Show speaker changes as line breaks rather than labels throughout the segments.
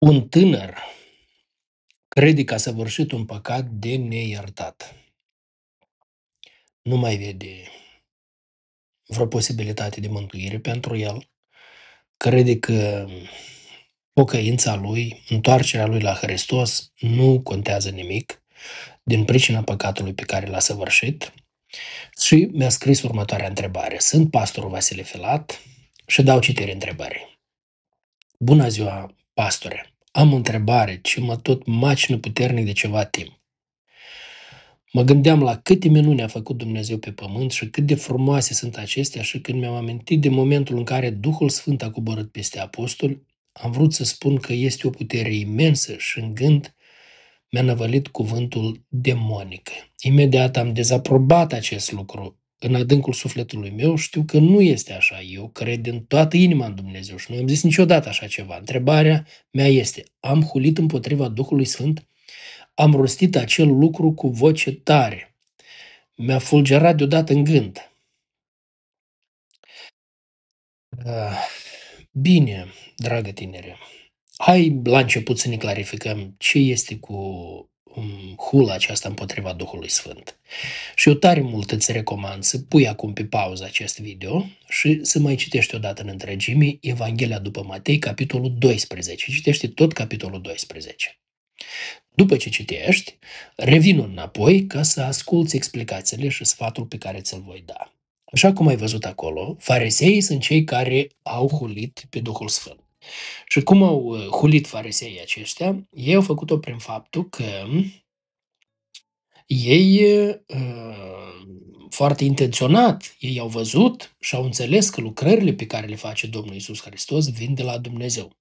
Un tânăr crede că a săvârșit un păcat de neiertat. Nu mai vede vreo posibilitate de mântuire pentru el. Crede că pocăința lui, întoarcerea lui la Hristos nu contează nimic din pricina păcatului pe care l-a săvârșit. Și mi-a scris următoarea întrebare. Sunt pastorul Vasile Filat și dau citire întrebării. Bună ziua, Pastore, am o întrebare ce mă tot macină puternic de ceva timp. Mă gândeam la câte minuni a făcut Dumnezeu pe pământ și cât de frumoase sunt acestea și când mi-am amintit de momentul în care Duhul Sfânt a coborât peste apostol, am vrut să spun că este o putere imensă și în gând mi-a năvălit cuvântul demonică. Imediat am dezaprobat acest lucru în adâncul sufletului meu știu că nu este așa. Eu cred în toată inima în Dumnezeu și nu am zis niciodată așa ceva. Întrebarea mea este, am hulit împotriva Duhului Sfânt? Am rostit acel lucru cu voce tare. Mi-a fulgerat deodată în gând. Ah, bine, dragă tinere, hai la început să ne clarificăm ce este cu hula aceasta împotriva Duhului Sfânt. Și eu tare mult îți recomand să pui acum pe pauză acest video și să mai citești odată în întregime Evanghelia după Matei, capitolul 12. Citește tot capitolul 12. După ce citești, revin înapoi ca să asculți explicațiile și sfatul pe care ți-l voi da. Așa cum ai văzut acolo, fariseii sunt cei care au hulit pe Duhul Sfânt. Și cum au uh, hulit fariseii aceștia? Ei au făcut-o prin faptul că ei uh, foarte intenționat, ei au văzut și au înțeles că lucrările pe care le face Domnul Isus Hristos vin de la Dumnezeu.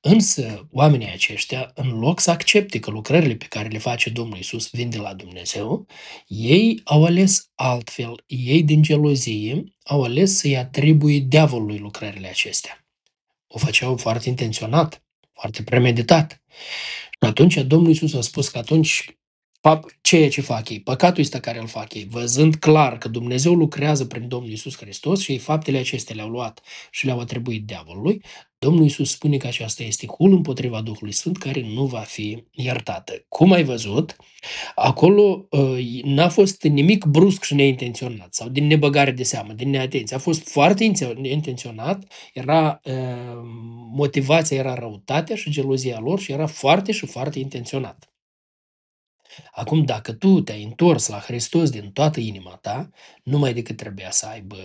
Însă, oamenii aceștia, în loc să accepte că lucrările pe care le face Domnul Isus vin de la Dumnezeu, ei au ales altfel. Ei, din gelozie, au ales să-i atribui diavolului lucrările acestea. O făceau foarte intenționat, foarte premeditat. Și atunci Domnul Iisus a spus că atunci ce ceea ce fac ei, păcatul este care îl fac ei, văzând clar că Dumnezeu lucrează prin Domnul Isus Hristos și ei faptele acestea le-au luat și le-au atribuit diavolului, Domnul Isus spune că aceasta este hul împotriva Duhului Sfânt care nu va fi iertată. Cum ai văzut, acolo uh, n-a fost nimic brusc și neintenționat sau din nebăgare de seamă, din neatenție. A fost foarte intenționat, era uh, motivația era răutatea și gelozia lor și era foarte și foarte intenționat. Acum, dacă tu te-ai întors la Hristos din toată inima ta, numai decât trebuia să aibă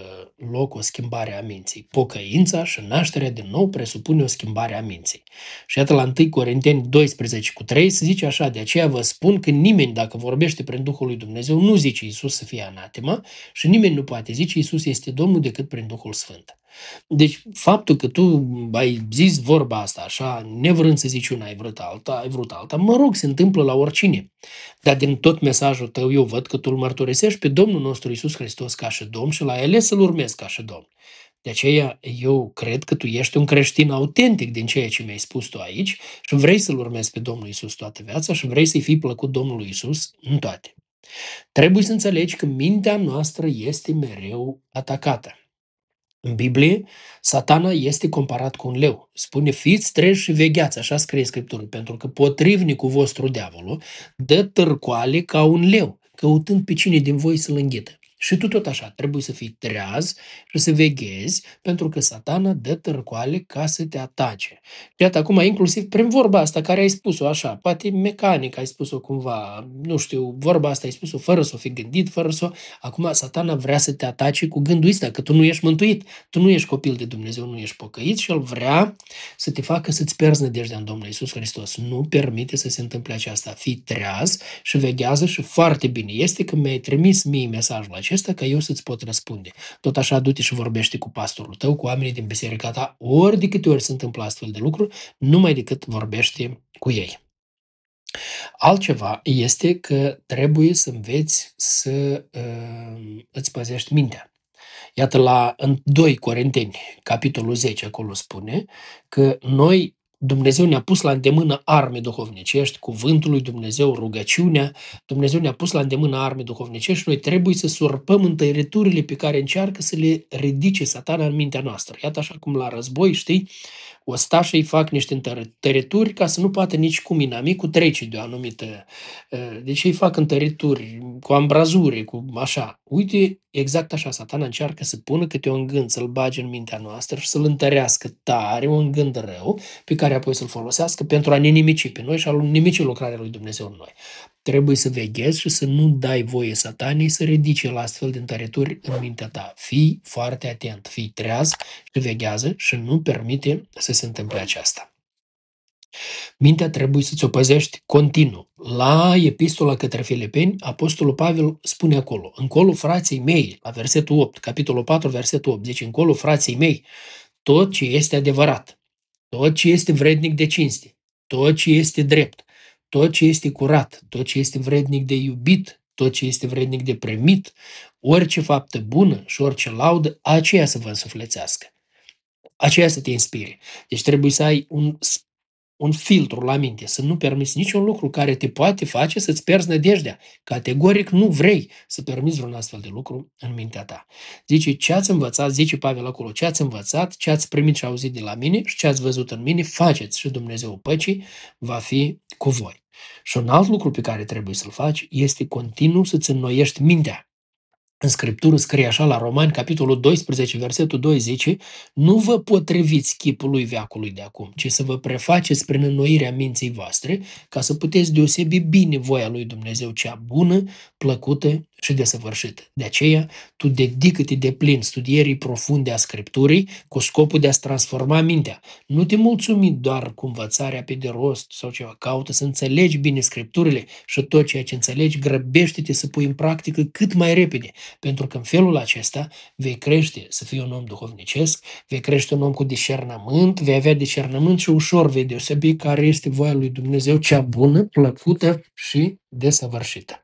loc o schimbare a minții. Pocăința și nașterea din nou presupune o schimbare a minții. Și iată la 1 Corinteni 12 cu 3 se zice așa, de aceea vă spun că nimeni, dacă vorbește prin Duhul lui Dumnezeu, nu zice Iisus să fie anatema și nimeni nu poate zice Iisus este Domnul decât prin Duhul Sfânt. Deci faptul că tu ai zis vorba asta așa, nevrând să zici una, ai vrut alta, ai vrut alta, mă rog, se întâmplă la oricine. Dar din tot mesajul tău eu văd că tu îl mărturisești pe Domnul nostru Isus Hristos ca și Domn și la ele să-L urmezi ca și Domn. De aceea eu cred că tu ești un creștin autentic din ceea ce mi-ai spus tu aici și vrei să-L urmezi pe Domnul Isus toată viața și vrei să-i fii plăcut Domnului Isus în toate. Trebuie să înțelegi că mintea noastră este mereu atacată. În Biblie, satana este comparat cu un leu. Spune, fiți treji și vegheați, așa scrie Scriptura, pentru că potrivnicul vostru, diavolul, dă târcoale ca un leu, căutând pe cine din voi să-l înghită. Și tu tot așa, trebuie să fii treaz și să veghezi, pentru că satana dă târcoale ca să te atace. Iată, acum, inclusiv prin vorba asta care ai spus-o așa, poate mecanic ai spus-o cumva, nu știu, vorba asta ai spus-o fără să o fi gândit, fără să o... Acum satana vrea să te atace cu gândul ăsta, că tu nu ești mântuit, tu nu ești copil de Dumnezeu, nu ești pocăit și el vrea să te facă să-ți pierzi nădejdea în Domnul Isus Hristos. Nu permite să se întâmple aceasta. Fii treaz și veghează și foarte bine. Este că mi-ai trimis mie mesajul acesta acesta ca eu să-ți pot răspunde. Tot așa du-te și vorbește cu pastorul tău, cu oamenii din biserica ta, ori de câte ori se întâmplă astfel de lucruri, numai decât vorbește cu ei. Altceva este că trebuie să înveți să uh, îți păzești mintea. Iată la în 2 Corinteni, capitolul 10, acolo spune că noi Dumnezeu ne-a pus la îndemână arme duhovnicești, cuvântul lui Dumnezeu, rugăciunea, Dumnezeu ne-a pus la îndemână arme duhovnicești, noi trebuie să surpăm întăriturile pe care încearcă să le ridice satana în mintea noastră. Iată așa cum la război, știi, ostașii fac niște întărituri ca să nu poată nici cum cu trece de o anumită... Ă, deci ei fac întărituri cu ambrazure, cu așa. Uite, exact așa, satana încearcă să pună câte un gând, să-l bage în mintea noastră și să-l întărească tare, un gând rău, pe care apoi să-l folosească pentru a ne nimici pe noi și a nimici lucrarea lui Dumnezeu în noi. Trebuie să veghezi și să nu dai voie satanei să ridice la astfel de întărituri în mintea ta. Fii foarte atent, fii treaz și veghează și nu permite să se întâmple aceasta. Mintea trebuie să ți-o păzești continuu. La epistola către Filipeni, Apostolul Pavel spune acolo, încolo frații mei, la versetul 8, capitolul 4, versetul 8, deci încolo frații mei, tot ce este adevărat, tot ce este vrednic de cinste, tot ce este drept, tot ce este curat, tot ce este vrednic de iubit, tot ce este vrednic de primit, orice faptă bună și orice laudă, aceea să vă însuflețească. Aceea să te inspire. Deci trebuie să ai un, un filtru la minte, să nu permiți niciun lucru care te poate face să-ți pierzi nădejdea. Categoric nu vrei să permiți vreun astfel de lucru în mintea ta. Zice, ce ați învățat, zice Pavel acolo, ce ați învățat, ce ați primit și auzit de la mine și ce ați văzut în mine, faceți și Dumnezeu păcii va fi cu voi. Și un alt lucru pe care trebuie să-l faci este continuu să-ți înnoiești mintea. În Scriptură scrie așa la Romani, capitolul 12, versetul 2 zice Nu vă potriviți chipului veacului de acum, ci să vă prefaceți prin înnoirea minții voastre ca să puteți deosebi bine voia lui Dumnezeu cea bună, plăcută și desăvârșită. De aceea, tu dedică-te de plin studierii profunde a Scripturii cu scopul de a-ți transforma mintea. Nu te mulțumi doar cu învățarea pe de rost sau ceva. Caută să înțelegi bine Scripturile și tot ceea ce înțelegi, grăbește-te să pui în practică cât mai repede, pentru că în felul acesta vei crește să fii un om duhovnicesc, vei crește un om cu discernământ, vei avea discernământ și ușor vei deosebi care este voia lui Dumnezeu cea bună, plăcută și desăvârșită.